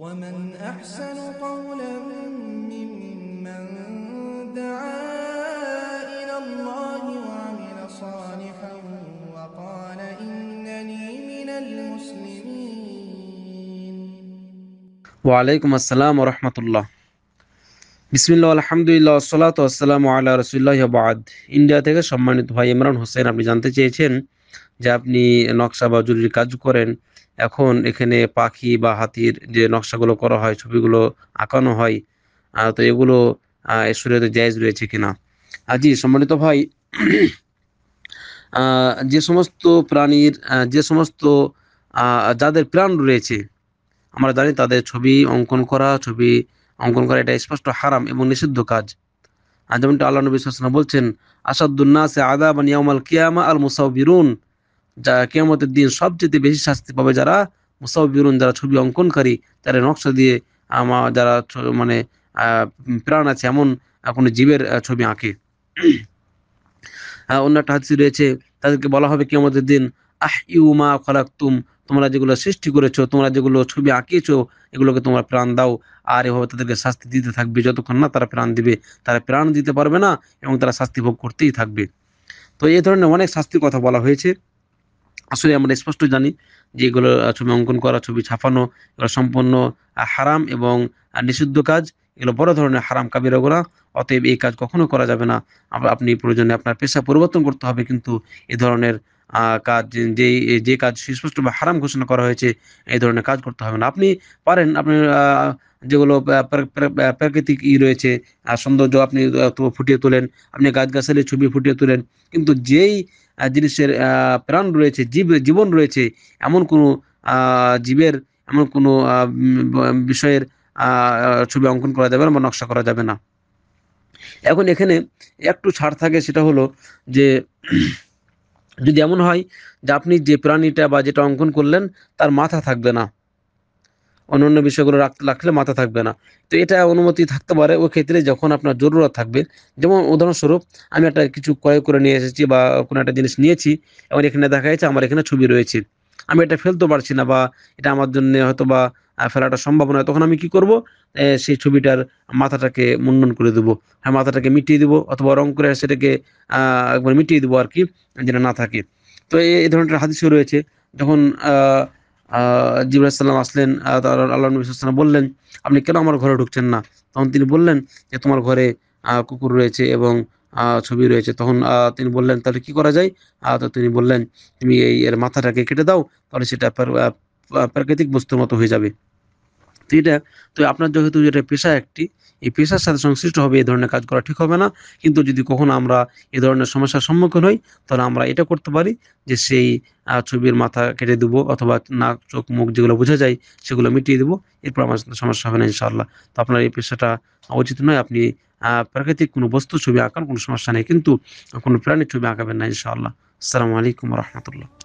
ومن أحسن قولا ممن دعا إلى الله وعمل صالحا وقال إنني من المسلمين وعليكم السلام ورحمة الله بسم الله বিসমিল্লাহ আলহামদুলিল্লাহ সালাত আসসালামু আল্লাহ রসুল্লাহ বাদ ইন্ডিয়া থেকে সম্মানিত ভাই ইমরান হোসেন আপনি জানতে চেয়েছেন যে আপনি নকশা বা জরুরি কাজ করেন এখন এখানে পাখি বা হাতির যে নকশাগুলো করা হয় ছবিগুলো আঁকানো হয় তো এগুলো শরীরে জায়জ রয়েছে কিনা আজি সম্মানিত ভাই যে সমস্ত প্রাণীর যে সমস্ত যাদের প্রাণ রয়েছে আমরা জানি তাদের ছবি অঙ্কন করা ছবি অঙ্কন করা এটা স্পষ্ট হারাম এবং নিষিদ্ধ কাজ আর যেমনটা আল্লাহ নবী সাসনা বলছেন আসাদুল্নাসে আদাবান ইয়ামাল কিয়ামা আল মুসাউবিরুন যা কিয়ামতের দিন সবচেয়ে বেশি শাস্তি পাবে যারা মুসাউবিরুন যারা ছবি অঙ্কনকারী তারা নকশা দিয়ে আমার যারা মানে প্রাণ আছে এমন কোনো জীবের ছবি আঁকে অন্য একটা হাতি রয়েছে তাদেরকে বলা হবে কিয়ামতের দিন আহ ইউমা তুম তোমরা যেগুলো সৃষ্টি করেছো তোমরা যেগুলো ছবি আঁকিয়েছো এগুলোকে তোমরা প্রাণ দাও আর এভাবে তাদেরকে শাস্তি দিতে থাকবে যতক্ষণ না তারা প্রাণ দিবে তারা প্রাণ দিতে পারবে না এবং তারা শাস্তি ভোগ করতেই থাকবে তো এই ধরনের অনেক শাস্তির কথা বলা হয়েছে আসলে আমরা স্পষ্ট জানি যে এগুলো ছবি অঙ্কন করা ছবি ছাপানো এগুলো সম্পূর্ণ হারাম এবং নিষিদ্ধ কাজ এগুলো বড় ধরনের হারাম কাবিরা গোলা অতএব এই কাজ কখনো করা যাবে না আপনি প্রয়োজনে আপনার পেশা পরিবর্তন করতে হবে কিন্তু এ ধরনের কাজ যে যে কাজ সুস্পষ্টভাবে হারাম ঘোষণা করা হয়েছে এই ধরনের কাজ করতে হবে না আপনি পারেন আপনি যেগুলো প্রাকৃতিক ই রয়েছে সৌন্দর্য আপনি ফুটিয়ে তোলেন আপনি গাছ গাছগাছালির ছবি ফুটিয়ে তোলেন কিন্তু যেই জিনিসের প্রাণ রয়েছে জীব জীবন রয়েছে এমন কোনো জীবের এমন কোনো বিষয়ের ছবি অঙ্কন করা যাবে না বা নকশা করা যাবে না এখন এখানে একটু ছাড় থাকে সেটা হলো যে যদি এমন হয় যে আপনি যে প্রাণীটা বা যেটা অঙ্কন করলেন তার মাথা থাকবে না অন্য অন্য বিষয়গুলো রাখতে রাখলে মাথা থাকবে না তো এটা অনুমতি থাকতে পারে ওই ক্ষেত্রে যখন আপনার জরুরত থাকবে যেমন উদাহরণস্বরূপ আমি একটা কিছু ক্রয় করে নিয়ে এসেছি বা কোনো একটা জিনিস নিয়েছি এবং এখানে দেখা যাচ্ছে আমার এখানে ছবি রয়েছে আমি এটা ফেলতে পারছি না বা এটা আমার জন্য হয়তো বা ফেলাটা সম্ভব নয় তখন আমি কি করব সেই ছবিটার মাথাটাকে মুন্ডন করে দেবো হ্যাঁ মাথাটাকে মিটিয়ে দেবো অথবা রং করে সেটাকে একবার মিটিয়ে দেবো আর কি যেটা না থাকে তো এই ধরনের হাদিসও রয়েছে যখন জিবাহাম সাল্লাম আসলেন তার আল্লাহ নবী বললেন আপনি কেন আমার ঘরে ঢুকছেন না তখন তিনি বললেন যে তোমার ঘরে কুকুর রয়েছে এবং ছবি রয়েছে তখন তিনি বললেন তাহলে কি করা যায় তো তিনি বললেন তুমি এই এর মাথাটাকে কেটে দাও তাহলে সেটা প্রাকৃতিক বস্তুর মতো হয়ে যাবে তো এটা তো আপনার যেহেতু এটা পেশা একটি এই পেশার সাথে সংশ্লিষ্ট হবে এই ধরনের কাজ করা ঠিক হবে না কিন্তু যদি কখনো আমরা এ ধরনের সমস্যার সম্মুখীন হই তাহলে আমরা এটা করতে পারি যে সেই ছবির মাথা কেটে দেবো অথবা নাক চোখ মুখ যেগুলো বোঝা যায় সেগুলো মিটিয়ে দেবো এরপর আমার সমস্যা হবে না ইনশাল্লাহ তো আপনার এই পেশাটা উচিত নয় আপনি প্রাকৃতিক কোনো বস্তু ছবি আঁকার কোনো সমস্যা নেই কিন্তু কোনো প্রাণীর ছবি আঁকাবেন না ইনশাআল্লাহ আসসালামু আলাইকুম রহমতুল্লাহ